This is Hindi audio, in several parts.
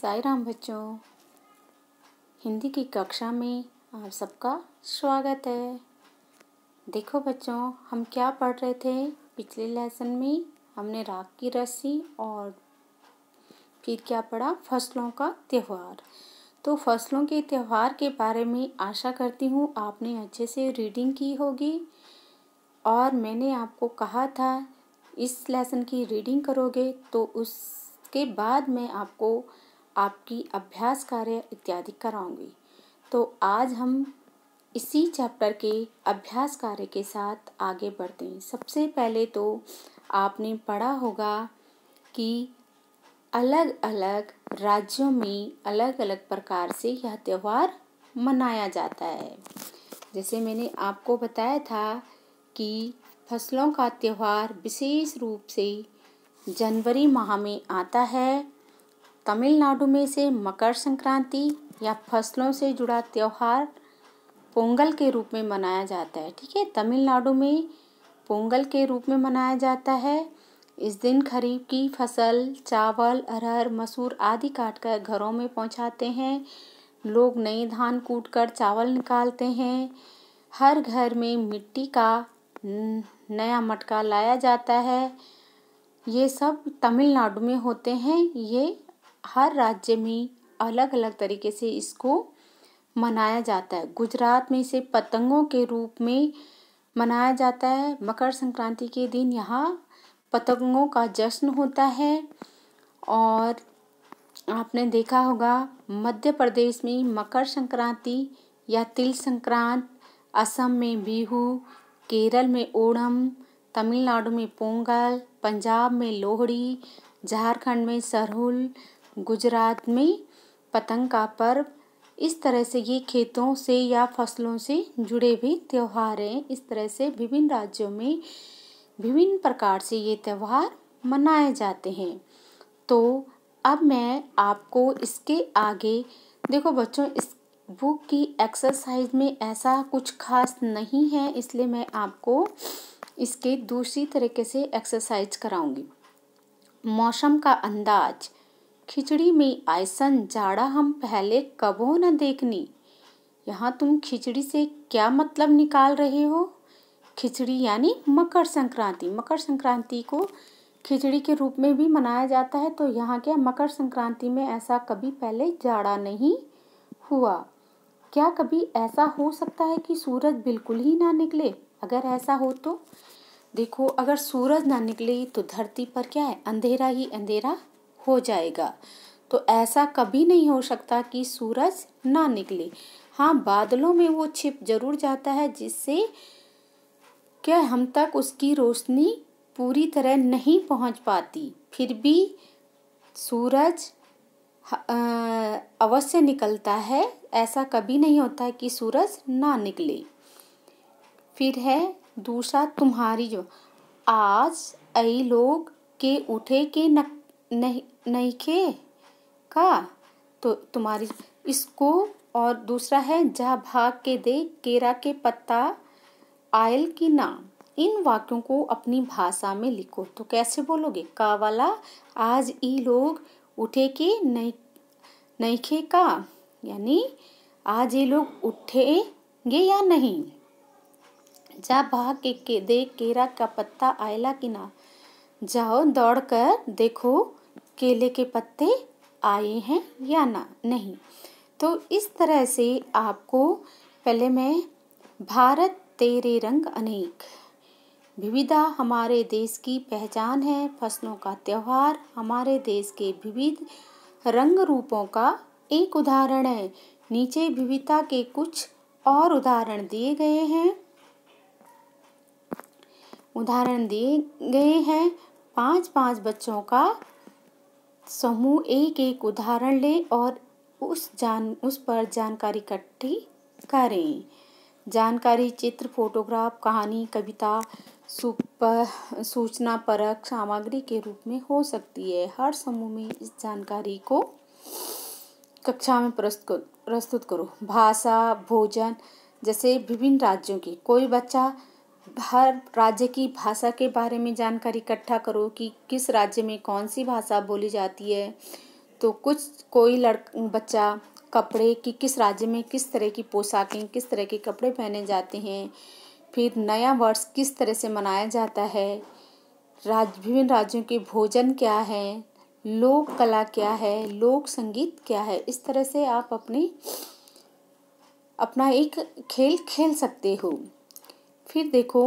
साई राम बच्चों हिंदी की कक्षा में आप सबका स्वागत है देखो बच्चों हम क्या पढ़ रहे थे पिछले लेसन में हमने राग की रस्सी और फिर क्या पढ़ा फसलों का त्यौहार तो फसलों के त्यौहार के बारे में आशा करती हूँ आपने अच्छे से रीडिंग की होगी और मैंने आपको कहा था इस लेसन की रीडिंग करोगे तो उस उसके बाद मैं आपको आपकी अभ्यास कार्य इत्यादि कराऊंगी तो आज हम इसी चैप्टर के अभ्यास कार्य के साथ आगे बढ़ते हैं सबसे पहले तो आपने पढ़ा होगा कि अलग अलग राज्यों में अलग अलग प्रकार से यह त्यौहार मनाया जाता है जैसे मैंने आपको बताया था कि फसलों का त्यौहार विशेष रूप से जनवरी माह में आता है तमिलनाडु में से मकर संक्रांति या फसलों से जुड़ा त्यौहार पोंगल के रूप में मनाया जाता है ठीक है तमिलनाडु में पोंगल के रूप में मनाया जाता है इस दिन खरीफ की फसल चावल अरहर मसूर आदि काटकर घरों में पहुंचाते हैं लोग नए धान कूट कर चावल निकालते हैं हर घर में मिट्टी का नया मटका लाया जाता है ये सब तमिलनाडु में होते हैं ये हर राज्य में अलग अलग तरीके से इसको मनाया जाता है गुजरात में इसे पतंगों के रूप में मनाया जाता है मकर संक्रांति के दिन यहाँ पतंगों का जश्न होता है और आपने देखा होगा मध्य प्रदेश में मकर संक्रांति या तिल संक्रांत असम में बिहू केरल में ओणम तमिलनाडु में पोंगल पंजाब में लोहड़ी झारखंड में सरहुल गुजरात में पतंग का पर्व इस तरह से ये खेतों से या फसलों से जुड़े भी त्यौहार हैं इस तरह से विभिन्न राज्यों में विभिन्न प्रकार से ये त्यौहार मनाए जाते हैं तो अब मैं आपको इसके आगे देखो बच्चों इस बुक की एक्सरसाइज में ऐसा कुछ खास नहीं है इसलिए मैं आपको इसके दूसरी तरीके से एक्सरसाइज कराऊंगी मौसम का अंदाज खिचड़ी में आयसन जाड़ा हम पहले कबो न देखनी यहाँ तुम खिचड़ी से क्या मतलब निकाल रहे हो खिचड़ी यानी मकर संक्रांति मकर संक्रांति को खिचड़ी के रूप में भी मनाया जाता है तो यहाँ क्या मकर संक्रांति में ऐसा कभी पहले जाड़ा नहीं हुआ क्या कभी ऐसा हो सकता है कि सूरज बिल्कुल ही ना निकले अगर ऐसा हो तो देखो अगर सूरज ना निकले तो धरती पर क्या है अंधेरा ही अंधेरा हो जाएगा तो ऐसा कभी नहीं हो सकता कि सूरज ना निकले हाँ बादलों में वो छिप जरूर जाता है जिससे क्या हम तक उसकी रोशनी पूरी तरह नहीं पहुंच पाती फिर भी सूरज अवश्य निकलता है ऐसा कभी नहीं होता कि सूरज ना निकले फिर है दूसरा तुम्हारी जो आज ऐ लोग के उठे के न नहीं नहीं के का तो तुम्हारी इसको और दूसरा है जा भाग के दे केरा के पत्ता आयल की नाम इन वाक्यों को अपनी भाषा में लिखो तो कैसे बोलोगे का वाला आज ई लोग उठे के नहीं नैखे का यानी आज ये लोग उठेंगे या नहीं जा भाग के, के देख केरा का पत्ता आयला कि ना जाओ दौड़ कर देखो केले के पत्ते आए हैं या ना नहीं तो इस तरह से आपको पहले मैं भारत तेरे रंग अनेक विविधा हमारे देश की पहचान है फसलों का त्यौहार हमारे देश के विविध रंग रूपों का एक उदाहरण है नीचे विविधता के कुछ और उदाहरण दिए गए हैं उदाहरण दिए गए हैं पांच पांच बच्चों का समूह एक एक उदाहरण लें और उस जान उस पर जानकारी इकट्ठी करें जानकारी चित्र फोटोग्राफ कहानी कविता सुपर सूचना परक सामग्री के रूप में हो सकती है हर समूह में इस जानकारी को कक्षा में प्रस्तुत प्रस्तुत करो भाषा भोजन जैसे विभिन्न राज्यों की कोई बच्चा हर राज्य की भाषा के बारे में जानकारी इकट्ठा करो कि किस राज्य में कौन सी भाषा बोली जाती है तो कुछ कोई लड़ बच्चा कपड़े कि किस राज्य में किस तरह की पोशाकें किस तरह के कपड़े पहने जाते हैं फिर नया वर्ष किस तरह से मनाया जाता है राज विभिन्न राज्यों के भोजन क्या है लोक कला क्या है लोक संगीत क्या है इस तरह से आप अपनी अपना एक खेल खेल सकते हो फिर देखो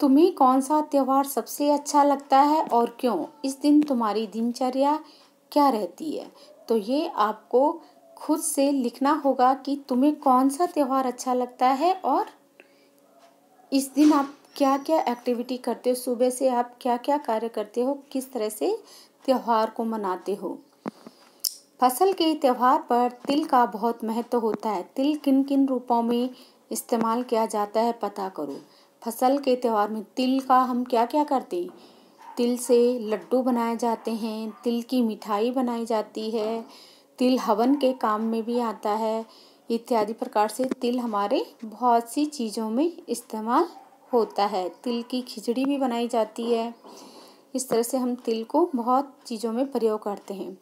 तुम्हें कौन सा त्यौहार सबसे अच्छा लगता है और क्यों इस दिन तुम्हारी दिनचर्या क्या रहती है तो ये आपको खुद से लिखना होगा कि तुम्हें कौन सा त्यौहार अच्छा लगता है और इस दिन आप क्या क्या एक्टिविटी करते हो सुबह से आप क्या क्या कार्य करते हो किस तरह से त्यौहार को मनाते हो फसल के त्यौहार पर तिल का बहुत महत्व होता है तिल किन किन रूपों में इस्तेमाल किया जाता है पता करो फसल के त्यौहार में तिल का हम क्या क्या करते हैं तिल से लड्डू बनाए जाते हैं तिल की मिठाई बनाई जाती है तिल हवन के काम में भी आता है इत्यादि प्रकार से तिल हमारे बहुत सी चीज़ों में इस्तेमाल होता है तिल की खिचड़ी भी बनाई जाती है इस तरह से हम तिल को बहुत चीज़ों में प्रयोग करते हैं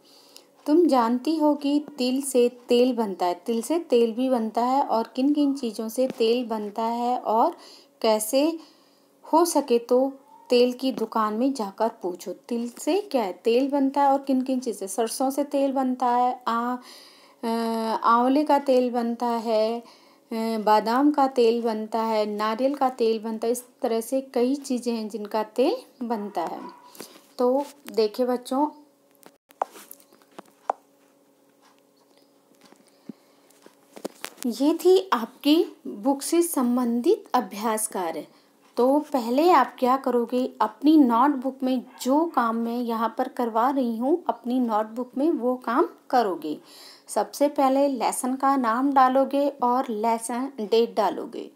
तुम जानती हो कि तिल से तेल बनता है तिल से तेल भी बनता है और किन किन चीज़ों से तेल बनता है और कैसे हो सके तो तेल की दुकान में जाकर पूछो तिल से क्या है तेल बनता है और किन किन चीज़ें सरसों से तेल बनता है आ आंवले का तेल बनता है बादाम का तेल बनता है नारियल का तेल बनता है इस तरह से कई चीज़ें हैं जिनका तेल बनता है तो देखिए बच्चों ये थी आपकी बुक से संबंधित अभ्यास कार्य तो पहले आप क्या करोगे अपनी नोटबुक में जो काम मैं यहाँ पर करवा रही हूँ अपनी नोटबुक में वो काम करोगे सबसे पहले लेसन का नाम डालोगे और लेसन डेट डालोगे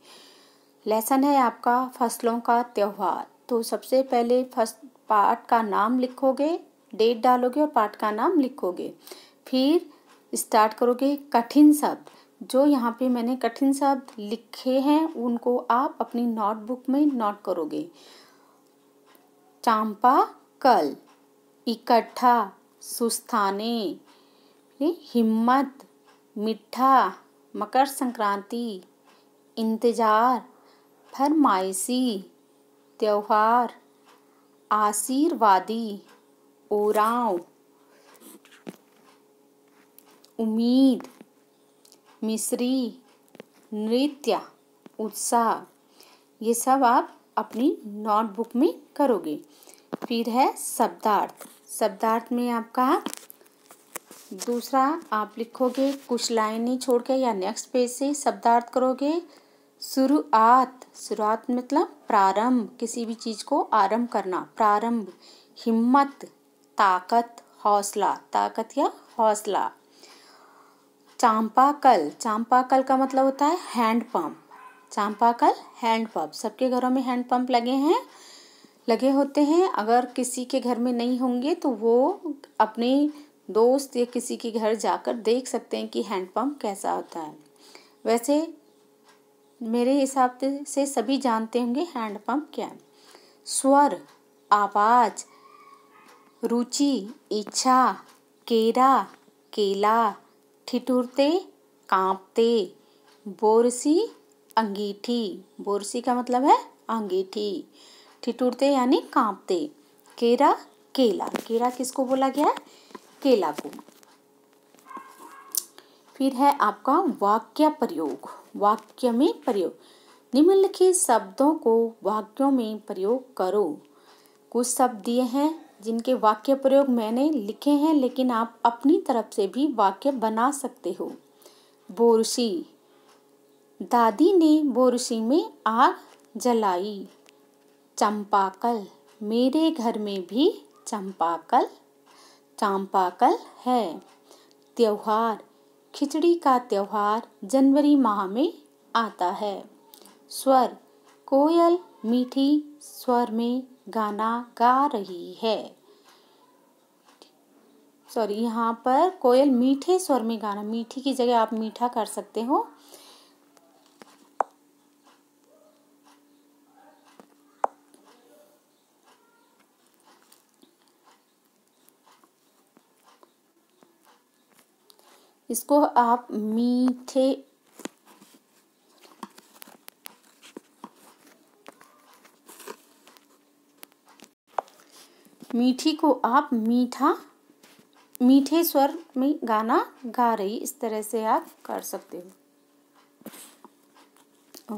लेसन है आपका फसलों का त्यौहार तो सबसे पहले फर्स्ट पार्ट का नाम लिखोगे डेट डालोगे और पार्ट का नाम लिखोगे फिर स्टार्ट करोगे कठिन शब्द जो यहाँ पे मैंने कठिन शब्द लिखे हैं उनको आप अपनी नोटबुक में नोट करोगे चांपा कल इकट्ठा सुस्थाने हिम्मत मिठा मकर संक्रांति इंतज़ार फरमाइसी त्यौहार आशीर्वादी ओराव उम्मीद मिश्री नृत्य उत्साह ये सब आप अपनी नोटबुक में करोगे फिर है शब्दार्थ शब्दार्थ में आपका दूसरा आप लिखोगे कुछ लाइनें छोड़ के या नेक्स्ट पेज से शब्दार्थ करोगे शुरुआत शुरुआत मतलब प्रारंभ किसी भी चीज़ को आरंभ करना प्रारंभ हिम्मत ताकत हौसला ताकत या हौसला चांपाकल चांपाकल का मतलब होता है हैंड पंप चांपाकल हैंड पंप सबके घरों में हैंड पंप लगे हैं लगे होते हैं अगर किसी के घर में नहीं होंगे तो वो अपने दोस्त या किसी के घर जाकर देख सकते हैं कि हैंड पंप कैसा होता है वैसे मेरे हिसाब से सभी जानते होंगे हैंड पंप क्या है स्वर आवाज़ रुचि इच्छा केरा केला ठिठुरते कांपते बोरसी अंगीठी बोरसी का मतलब है अंगीठी ठिठुरते यानी कांपते केरा केला केरा किसको बोला गया है केला को फिर है आपका वाक्य प्रयोग वाक्य में प्रयोग निम्नलिखित शब्दों को वाक्यों में प्रयोग करो कुछ शब्द दिए हैं जिनके वाक्य प्रयोग मैंने लिखे हैं लेकिन आप अपनी तरफ से भी वाक्य बना सकते हो बोरसी दादी ने बोरसी में आग जलाई चंपाकल मेरे घर में भी चंपाकल चांपाकल है त्यौहार खिचड़ी का त्यौहार जनवरी माह में आता है स्वर कोयल मीठी स्वर में गाना गा रही है सॉरी यहाँ पर कोयल मीठे स्वर में गाना मीठी की जगह आप मीठा कर सकते हो इसको आप मीठे मीठी को आप मीठा मीठे स्वर में गाना गा रही इस तरह से आप कर सकते हो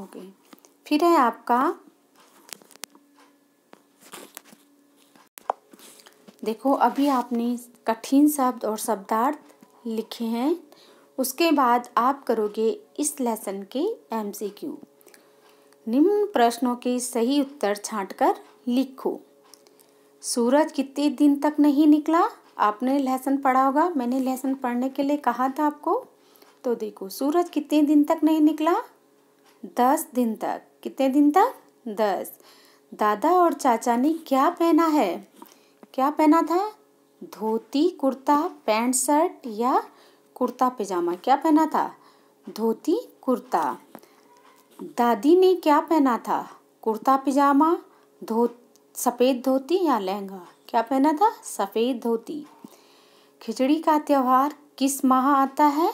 ओके फिर है आपका देखो अभी आपने कठिन शब्द और शब्दार्थ लिखे हैं उसके बाद आप करोगे इस लेसन के एमसीक्यू निम्न प्रश्नों के सही उत्तर छांटकर लिखो सूरज कितने दिन तक नहीं निकला आपने लहसन पढ़ा होगा मैंने लहसन पढ़ने के लिए कहा था आपको तो देखो सूरज कितने दिन तक नहीं निकला दस दिन तक कितने दिन तक दस दादा और चाचा ने क्या पहना है क्या पहना था धोती कुर्ता पैंट शर्ट या कुर्ता पैजामा क्या पहना था धोती कुर्ता दादी ने क्या पहना था कुर्ता पैजामा धोती सफ़ेद धोती या लहंगा क्या पहना था सफ़ेद धोती खिचड़ी का त्यौहार किस माह आता है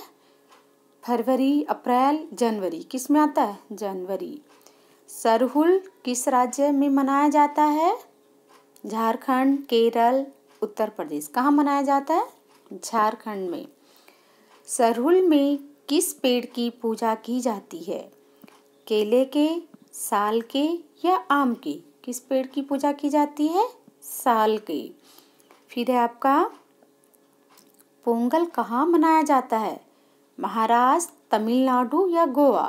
फरवरी अप्रैल जनवरी किस में आता है जनवरी सरहुल किस राज्य में मनाया जाता है झारखंड केरल उत्तर प्रदेश कहाँ मनाया जाता है झारखंड में सरहुल में किस पेड़ की पूजा की जाती है केले के साल के या आम के किस पेड़ की पूजा की जाती है साल की फिर है आपका पोंगल कहाँ मनाया जाता है महाराष्ट्र तमिलनाडु या गोवा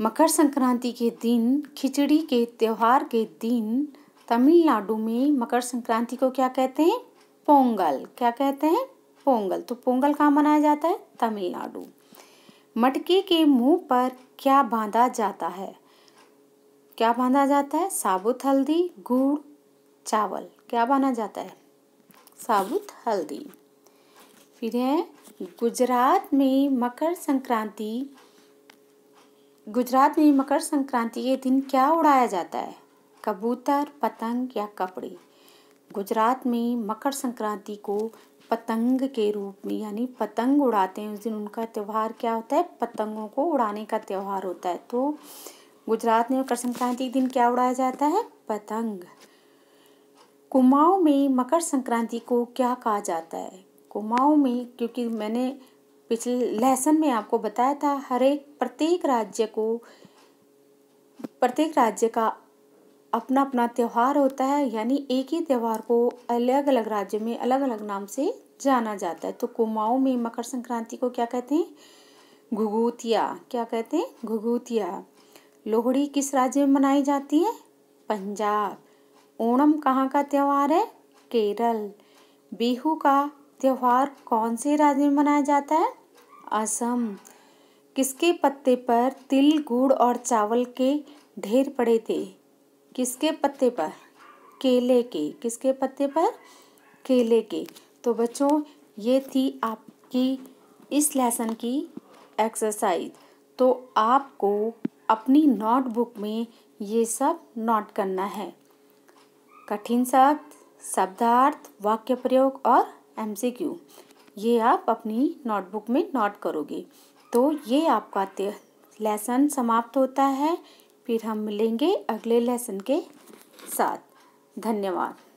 मकर संक्रांति के दिन खिचड़ी के त्यौहार के दिन तमिलनाडु में मकर संक्रांति को क्या कहते हैं पोंगल क्या कहते हैं पोंगल तो पोंगल कहाँ मनाया जाता है तमिलनाडु मटके के मुंह पर क्या बांधा जाता है क्या बांधा जाता है साबुत हल्दी गुड़ चावल क्या बांधा जाता है साबुत हल्दी फिर है गुजरात में मकर संक्रांति गुजरात में मकर संक्रांति के दिन क्या उड़ाया जाता है कबूतर पतंग या कपड़े गुजरात में मकर संक्रांति को पतंग के रूप में यानी पतंग उड़ाते हैं उस दिन उनका त्यौहार क्या होता है पतंगों को उड़ाने का त्यौहार होता है तो गुजरात में मकर संक्रांति के दिन क्या उड़ाया जाता है पतंग कुमाऊं में मकर संक्रांति को क्या कहा जाता है कुमाऊं में क्योंकि मैंने पिछले लेसन में आपको बताया था हर एक प्रत्येक राज्य को प्रत्येक राज्य का अपना अपना त्यौहार होता है यानी एक ही त्यौहार को अलग अलग राज्य में अलग अलग नाम से जाना जाता है तो कुमाऊं में मकर संक्रांति को क्या कहते हैं घुगुतिया क्या कहते हैं घुगुतिया लोहड़ी किस राज्य में मनाई जाती है पंजाब ओणम कहाँ का त्यौहार है केरल बिहू का त्यौहार कौन से राज्य में मनाया जाता है असम किसके पत्ते पर तिल गुड़ और चावल के ढेर पड़े थे किसके पत्ते पर केले के किसके पत्ते पर केले के तो बच्चों ये थी आपकी इस लेसन की एक्सरसाइज तो आपको अपनी नोटबुक में ये सब नोट करना है कठिन शब्द शब्दार्थ वाक्य प्रयोग और एम ये आप अपनी नोटबुक में नोट करोगे तो ये आपका लेसन समाप्त होता है फिर हम मिलेंगे अगले लेसन के साथ धन्यवाद